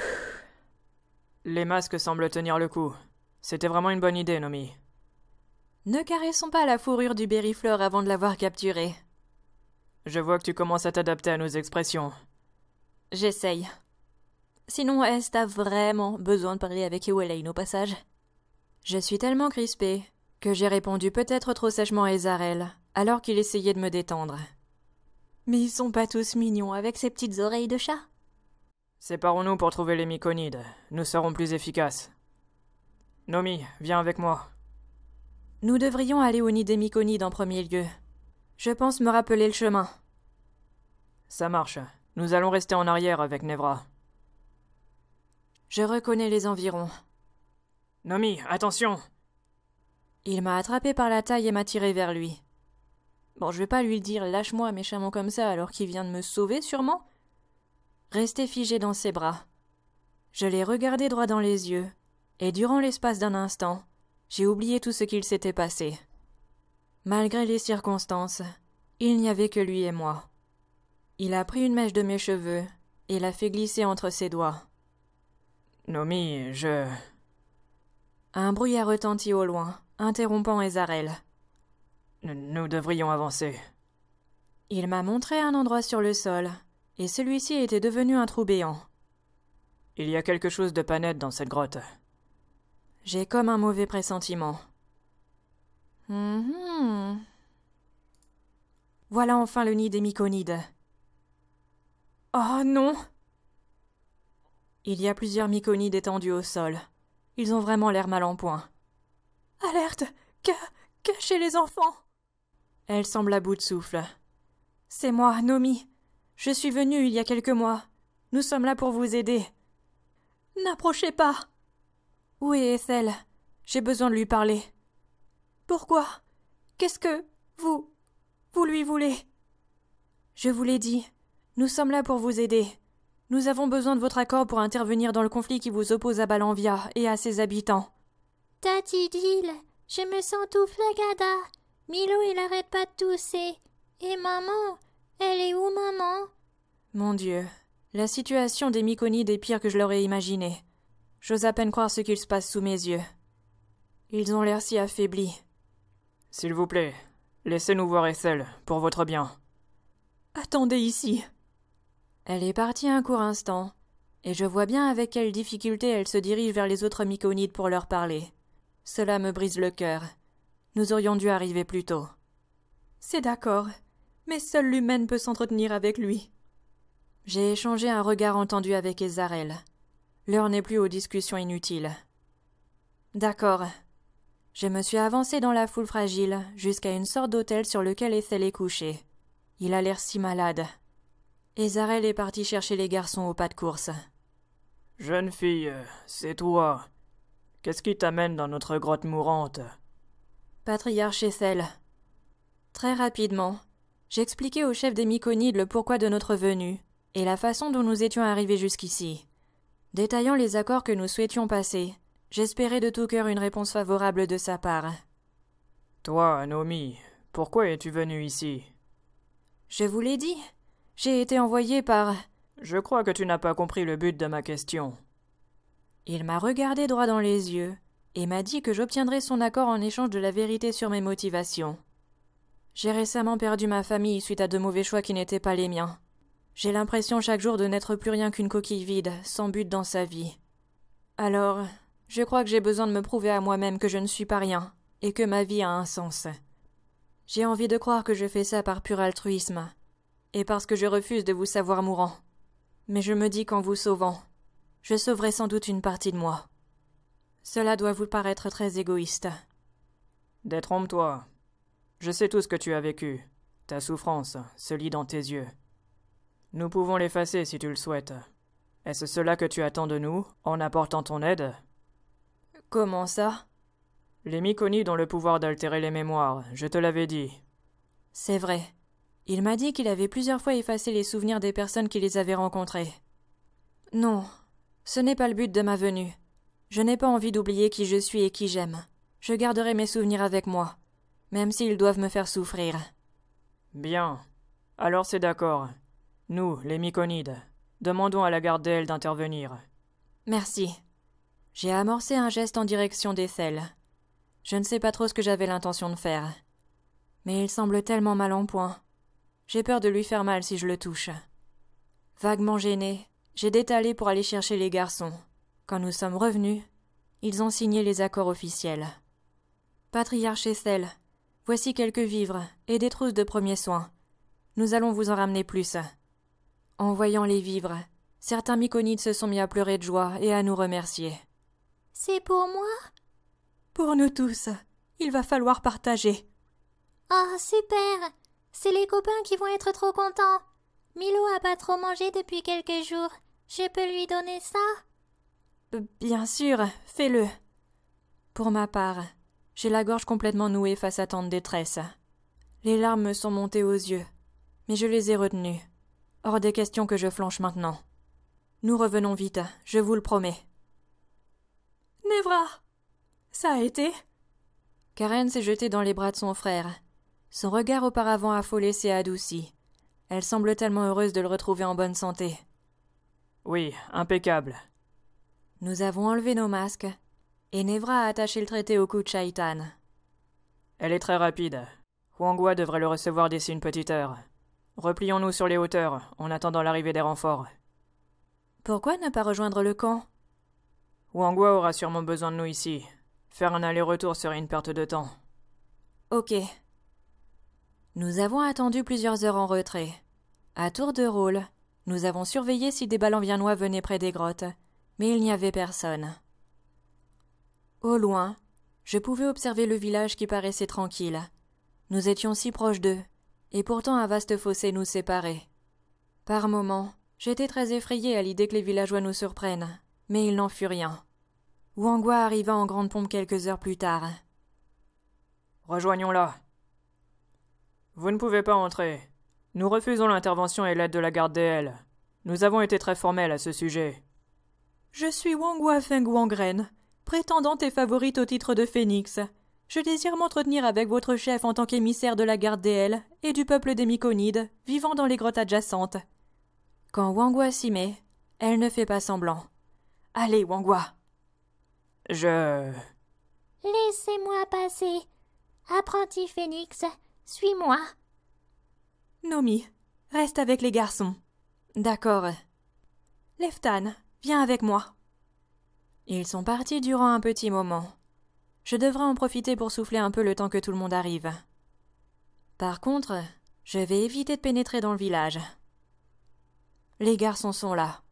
les masques semblent tenir le coup. C'était vraiment une bonne idée, Nomi. Ne caressons pas la fourrure du bériflore avant de l'avoir capturé. Je vois que tu commences à t'adapter à nos expressions. J'essaye. Sinon, est-ce vraiment besoin de parler avec Ewelaine au passage Je suis tellement crispée que j'ai répondu peut-être trop sèchement à Ezarel, alors qu'il essayait de me détendre. Mais ils sont pas tous mignons avec ces petites oreilles de chat Séparons-nous pour trouver les myconides. Nous serons plus efficaces. Nomi, viens avec moi. Nous devrions aller au nid des myconides en premier lieu. Je pense me rappeler le chemin. Ça marche. Nous allons rester en arrière avec Nevra. Je reconnais les environs. Nomi, attention Il m'a attrapé par la taille et m'a tiré vers lui. Bon, je vais pas lui dire lâche-moi méchamment comme ça alors qu'il vient de me sauver, sûrement Resté figé dans ses bras. Je l'ai regardé droit dans les yeux, et durant l'espace d'un instant, j'ai oublié tout ce qu'il s'était passé. Malgré les circonstances, il n'y avait que lui et moi. Il a pris une mèche de mes cheveux et l'a fait glisser entre ses doigts. Nomi, je. Un bruit a retenti au loin, interrompant Ezarel. Nous, devrions avancer. Il m'a montré un endroit sur le sol, et celui-ci était devenu un trou béant. Il y a quelque chose de pas net dans cette grotte. J'ai comme un mauvais pressentiment. Hum, hum. Voilà enfin le nid des Myconides. Oh non Il y a plusieurs myconides étendus au sol. Ils ont vraiment l'air mal en point. Alerte Que chez les enfants Elle semble à bout de souffle. C'est moi, Nomi. Je suis venue il y a quelques mois. Nous sommes là pour vous aider. N'approchez pas Où est Ethel J'ai besoin de lui parler. Pourquoi Qu'est-ce que vous. vous lui voulez Je vous l'ai dit, nous sommes là pour vous aider. Nous avons besoin de votre accord pour intervenir dans le conflit qui vous oppose à Balanvia et à ses habitants. Tati je me sens tout flagada. Milo, il n'arrête pas de tousser. Et maman Elle est où, maman Mon Dieu. La situation des Myconides est pire que je l'aurais imaginé. J'ose à peine croire ce qu'il se passe sous mes yeux. Ils ont l'air si affaiblis. S'il vous plaît, laissez-nous voir Essel, pour votre bien. Attendez ici. Elle est partie un court instant, et je vois bien avec quelle difficulté elle se dirige vers les autres Myconides pour leur parler. Cela me brise le cœur. Nous aurions dû arriver plus tôt. C'est d'accord, mais seule l'humaine peut s'entretenir avec lui. J'ai échangé un regard entendu avec Ezarel. L'heure n'est plus aux discussions inutiles. D'accord. Je me suis avancé dans la foule fragile, jusqu'à une sorte d'hôtel sur lequel Ethel est couché. Il a l'air si malade. Et est parti chercher les garçons au pas de course. Jeune fille, c'est toi. Qu'est-ce qui t'amène dans notre grotte mourante Patriarche Eiffel. » Très rapidement, j'expliquai au chef des Myconides le pourquoi de notre venue et la façon dont nous étions arrivés jusqu'ici. Détaillant les accords que nous souhaitions passer, j'espérais de tout cœur une réponse favorable de sa part. Toi, Nomi, pourquoi es-tu venu ici Je vous l'ai dit, j'ai été envoyé par. Je crois que tu n'as pas compris le but de ma question. Il m'a regardé droit dans les yeux et m'a dit que j'obtiendrais son accord en échange de la vérité sur mes motivations. J'ai récemment perdu ma famille suite à de mauvais choix qui n'étaient pas les miens. J'ai l'impression chaque jour de n'être plus rien qu'une coquille vide, sans but dans sa vie. Alors, je crois que j'ai besoin de me prouver à moi-même que je ne suis pas rien, et que ma vie a un sens. J'ai envie de croire que je fais ça par pur altruisme, et parce que je refuse de vous savoir mourant. Mais je me dis qu'en vous sauvant, je sauverai sans doute une partie de moi. Cela doit vous paraître très égoïste. Détrompe-toi. Je sais tout ce que tu as vécu. Ta souffrance se lit dans tes yeux. Nous pouvons l'effacer si tu le souhaites. Est-ce cela que tu attends de nous, en apportant ton aide Comment ça Les Myconides ont le pouvoir d'altérer les mémoires, je te l'avais dit. C'est vrai. Il m'a dit qu'il avait plusieurs fois effacé les souvenirs des personnes qui les avaient rencontrées. Non, ce n'est pas le but de ma venue. Je n'ai pas envie d'oublier qui je suis et qui j'aime. Je garderai mes souvenirs avec moi, même s'ils doivent me faire souffrir. Bien. Alors c'est d'accord. Nous, les Myconides, demandons à la garde d'elle d'intervenir. Merci. J'ai amorcé un geste en direction d'Ethel. Je ne sais pas trop ce que j'avais l'intention de faire. Mais il semble tellement mal en point. J'ai peur de lui faire mal si je le touche. Vaguement gêné, j'ai détalé pour aller chercher les garçons. Quand nous sommes revenus, ils ont signé les accords officiels. Patriarche Estelle, voici quelques vivres et des trousses de premiers soins. Nous allons vous en ramener plus. En voyant les vivres, certains myconides se sont mis à pleurer de joie et à nous remercier. C'est pour moi Pour nous tous. Il va falloir partager. Ah, oh, super c'est les copains qui vont être trop contents. Milo a pas trop mangé depuis quelques jours. Je peux lui donner ça euh, Bien sûr, fais-le. Pour ma part, j'ai la gorge complètement nouée face à tant de détresse. Les larmes me sont montées aux yeux, mais je les ai retenues. Hors des questions que je flanche maintenant. Nous revenons vite, je vous le promets. Nevra Ça a été Karen s'est jetée dans les bras de son frère, son regard auparavant affolé s'est adouci. Elle semble tellement heureuse de le retrouver en bonne santé. Oui, impeccable. Nous avons enlevé nos masques, et Nevra a attaché le traité au cou de Shaitan. Elle est très rapide. Huangua devrait le recevoir d'ici une petite heure. Replions-nous sur les hauteurs, en attendant l'arrivée des renforts. Pourquoi ne pas rejoindre le camp Huangua aura sûrement besoin de nous ici. Faire un aller-retour serait une perte de temps. Ok, nous avons attendu plusieurs heures en retrait. À tour de rôle, nous avons surveillé si des ballons viennois venaient près des grottes, mais il n'y avait personne. Au loin, je pouvais observer le village qui paraissait tranquille. Nous étions si proches d'eux, et pourtant un vaste fossé nous séparait. Par moments, j'étais très effrayé à l'idée que les villageois nous surprennent, mais il n'en fut rien. Wangwa arriva en grande pompe quelques heures plus tard. Rejoignons-la, vous ne pouvez pas entrer. Nous refusons l'intervention et l'aide de la garde DL. Nous avons été très formels à ce sujet. Je suis Wang Wafeng prétendante et favorite au titre de Phénix. Je désire m'entretenir avec votre chef en tant qu'émissaire de la garde DL et du peuple des Myconides, vivant dans les grottes adjacentes. Quand Wangwa s'y met, elle ne fait pas semblant. Allez, Wangwa. Je. Laissez-moi passer. Apprenti Phénix, suis-moi. Nomi, reste avec les garçons. D'accord. Leftan, viens avec moi. Ils sont partis durant un petit moment. Je devrais en profiter pour souffler un peu le temps que tout le monde arrive. Par contre, je vais éviter de pénétrer dans le village. Les garçons sont là.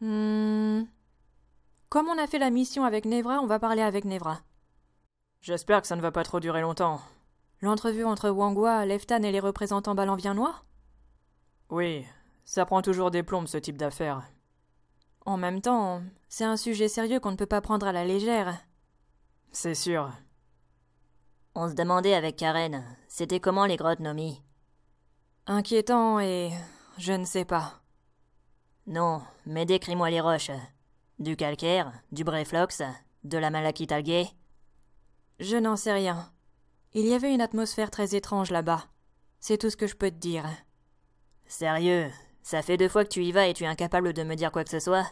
Hmm. Comme on a fait la mission avec Nevra, on va parler avec Nevra. J'espère que ça ne va pas trop durer longtemps. L'entrevue entre Wangwa, Leftan et les représentants balanviens Oui, ça prend toujours des plombes ce type d'affaire. En même temps, c'est un sujet sérieux qu'on ne peut pas prendre à la légère. C'est sûr. On se demandait avec Karen, c'était comment les grottes nommées. Inquiétant et. je ne sais pas. Non, mais décris-moi les roches. Du calcaire, du bréflox, de la malachite algée Je n'en sais rien. Il y avait une atmosphère très étrange là-bas. C'est tout ce que je peux te dire. Sérieux Ça fait deux fois que tu y vas et tu es incapable de me dire quoi que ce soit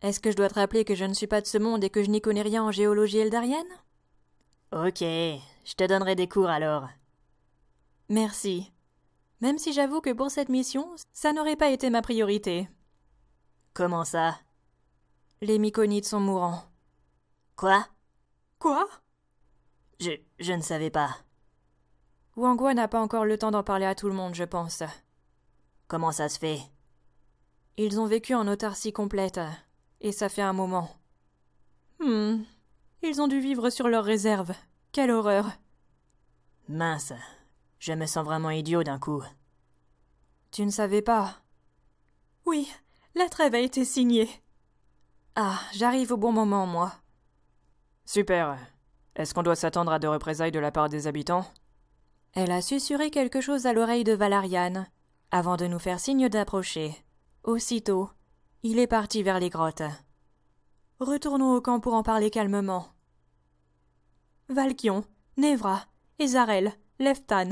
Est-ce que je dois te rappeler que je ne suis pas de ce monde et que je n'y connais rien en géologie eldarienne Ok, je te donnerai des cours alors. Merci. Même si j'avoue que pour cette mission, ça n'aurait pas été ma priorité. Comment ça Les myconites sont mourants. Quoi Quoi je, ne savais pas. Wangwa n'a pas encore le temps d'en parler à tout le monde, je pense. Comment ça se fait Ils ont vécu en autarcie complète, et ça fait un moment. Hmm. Ils ont dû vivre sur leurs réserves. Quelle horreur. Mince. Je me sens vraiment idiot d'un coup. Tu ne savais pas Oui, la trêve a été signée. Ah, j'arrive au bon moment, moi. Super. Est-ce qu'on doit s'attendre à de représailles de la part des habitants Elle a susurré quelque chose à l'oreille de Valarian, avant de nous faire signe d'approcher. Aussitôt, il est parti vers les grottes. Retournons au camp pour en parler calmement. Valkion, Nevra, Ezarel, Leftan,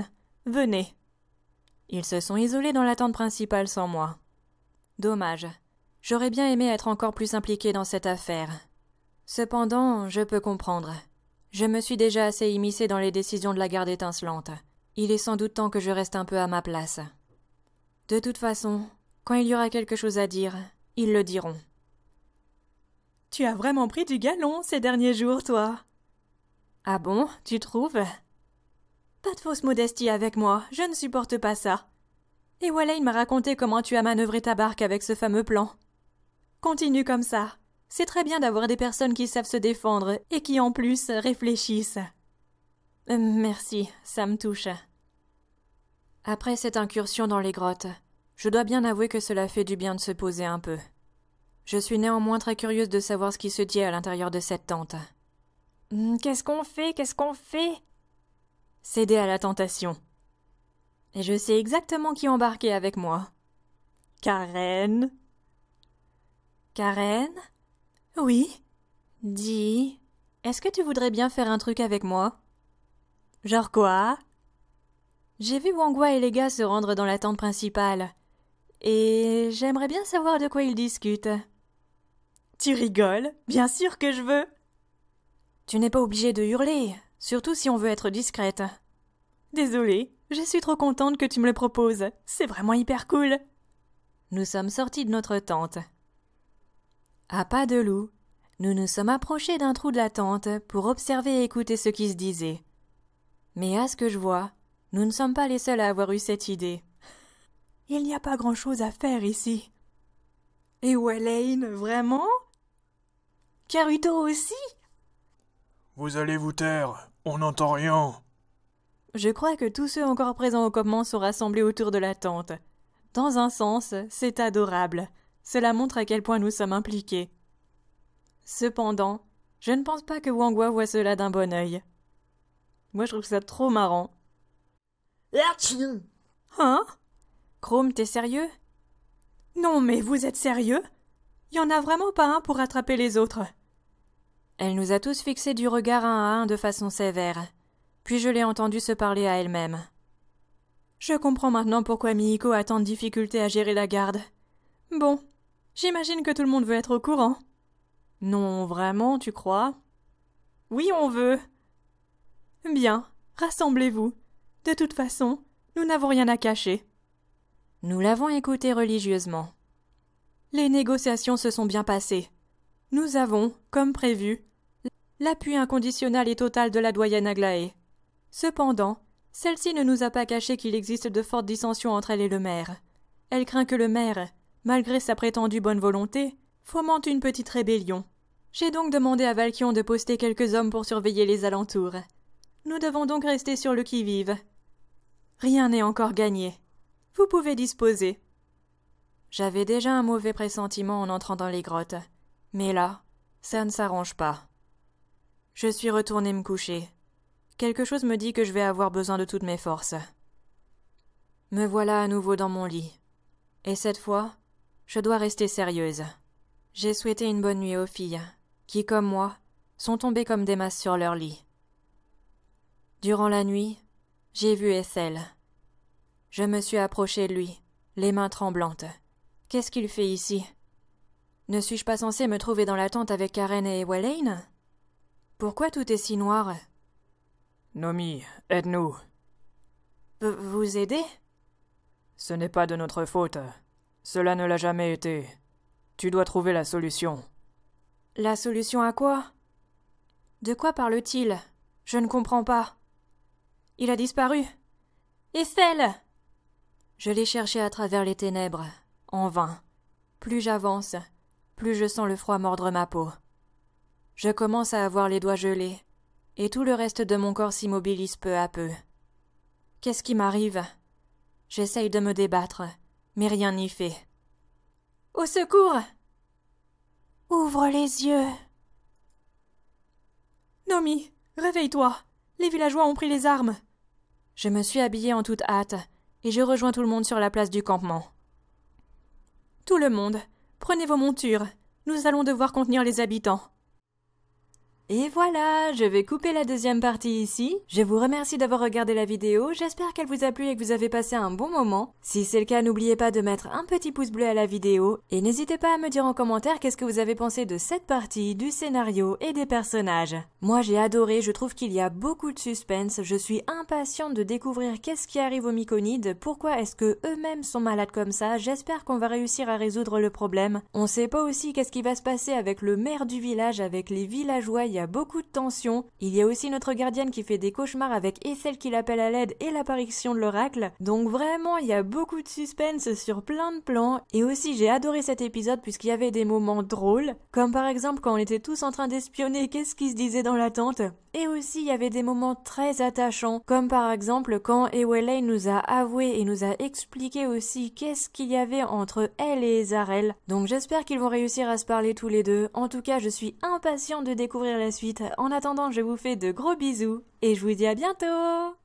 venez. Ils se sont isolés dans la tente principale sans moi. Dommage. J'aurais bien aimé être encore plus impliqué dans cette affaire. Cependant, je peux comprendre. Je me suis déjà assez immiscée dans les décisions de la garde étincelante. Il est sans doute temps que je reste un peu à ma place. De toute façon, quand il y aura quelque chose à dire, ils le diront. Tu as vraiment pris du galon ces derniers jours, toi. Ah bon, tu trouves Pas de fausse modestie avec moi, je ne supporte pas ça. Et voilà, m'a raconté comment tu as manœuvré ta barque avec ce fameux plan. Continue comme ça. C'est très bien d'avoir des personnes qui savent se défendre et qui en plus réfléchissent. Euh, merci, ça me touche. Après cette incursion dans les grottes, je dois bien avouer que cela fait du bien de se poser un peu. Je suis néanmoins très curieuse de savoir ce qui se dit à l'intérieur de cette tente. Hmm, qu'est-ce qu'on fait Qu'est-ce qu'on fait Céder à la tentation. Et je sais exactement qui embarquer avec moi. Karen Karen oui. Dis, est-ce que tu voudrais bien faire un truc avec moi Genre quoi J'ai vu Wangwa et les gars se rendre dans la tente principale. Et j'aimerais bien savoir de quoi ils discutent. Tu rigoles Bien sûr que je veux Tu n'es pas obligée de hurler, surtout si on veut être discrète. Désolée, je suis trop contente que tu me le proposes. C'est vraiment hyper cool. Nous sommes sortis de notre tente. À pas de loup, nous nous sommes approchés d'un trou de la tente pour observer et écouter ce qui se disait. Mais à ce que je vois, nous ne sommes pas les seuls à avoir eu cette idée. Il n'y a pas grand-chose à faire ici. Et Wellane, vraiment Caruto aussi Vous allez vous taire, on n'entend rien. Je crois que tous ceux encore présents au campement sont rassemblés autour de la tente. Dans un sens, c'est adorable. Cela montre à quel point nous sommes impliqués. Cependant, je ne pense pas que Wangwa voit cela d'un bon œil. Moi, je trouve ça trop marrant. Hein Chrome, t'es sérieux Non, mais vous êtes sérieux Il y en a vraiment pas un pour attraper les autres. Elle nous a tous fixés du regard un à un de façon sévère. Puis je l'ai entendue se parler à elle-même. Je comprends maintenant pourquoi Mihiko a tant de difficultés à gérer la garde. Bon, J'imagine que tout le monde veut être au courant. Non, vraiment, tu crois Oui, on veut. Bien, rassemblez-vous. De toute façon, nous n'avons rien à cacher. Nous l'avons écouté religieusement. Les négociations se sont bien passées. Nous avons, comme prévu, l'appui inconditionnel et total de la doyenne Aglaé. Cependant, celle-ci ne nous a pas caché qu'il existe de fortes dissensions entre elle et le maire. Elle craint que le maire, malgré sa prétendue bonne volonté, fomente une petite rébellion. J'ai donc demandé à Valkion de poster quelques hommes pour surveiller les alentours. Nous devons donc rester sur le qui-vive. Rien n'est encore gagné. Vous pouvez disposer. J'avais déjà un mauvais pressentiment en entrant dans les grottes. Mais là, ça ne s'arrange pas. Je suis retourné me coucher. Quelque chose me dit que je vais avoir besoin de toutes mes forces. Me voilà à nouveau dans mon lit. Et cette fois, je dois rester sérieuse. J'ai souhaité une bonne nuit aux filles, qui, comme moi, sont tombées comme des masses sur leur lit. Durant la nuit, j'ai vu Ethel. Je me suis approchée de lui, les mains tremblantes. Qu'est-ce qu'il fait ici Ne suis-je pas censée me trouver dans la tente avec Karen et Wellane Pourquoi tout est si noir Nomi, aide-nous. Vous aider Ce n'est pas de notre faute. Cela ne l'a jamais été. Tu dois trouver la solution. La solution à quoi De quoi parle-t-il Je ne comprends pas. Il a disparu. Eiffel !» Je l'ai cherché à travers les ténèbres, en vain. Plus j'avance, plus je sens le froid mordre ma peau. Je commence à avoir les doigts gelés, et tout le reste de mon corps s'immobilise peu à peu. Qu'est-ce qui m'arrive J'essaye de me débattre, mais rien n'y fait. Au secours. Ouvre les yeux. Nomi, réveille-toi. Les villageois ont pris les armes. Je me suis habillée en toute hâte, et je rejoins tout le monde sur la place du campement. Tout le monde, prenez vos montures. Nous allons devoir contenir les habitants. Et voilà, je vais couper la deuxième partie ici. Je vous remercie d'avoir regardé la vidéo, j'espère qu'elle vous a plu et que vous avez passé un bon moment. Si c'est le cas, n'oubliez pas de mettre un petit pouce bleu à la vidéo et n'hésitez pas à me dire en commentaire qu'est-ce que vous avez pensé de cette partie, du scénario et des personnages. Moi j'ai adoré, je trouve qu'il y a beaucoup de suspense, je suis impatiente de découvrir qu'est-ce qui arrive aux Myconides, pourquoi est-ce que eux-mêmes sont malades comme ça, j'espère qu'on va réussir à résoudre le problème. On sait pas aussi qu'est-ce qui va se passer avec le maire du village, avec les villageois, y a beaucoup de tension. Il y a aussi notre gardienne qui fait des cauchemars avec et celle qui l'appelle à l'aide et l'apparition de l'oracle. Donc vraiment, il y a beaucoup de suspense sur plein de plans. Et aussi, j'ai adoré cet épisode puisqu'il y avait des moments drôles, comme par exemple quand on était tous en train d'espionner qu'est-ce qui se disait dans la tente. Et aussi, il y avait des moments très attachants, comme par exemple quand Eweley nous a avoué et nous a expliqué aussi qu'est-ce qu'il y avait entre elle et Zarel. Donc j'espère qu'ils vont réussir à se parler tous les deux. En tout cas, je suis impatient de découvrir la suite. En attendant, je vous fais de gros bisous et je vous dis à bientôt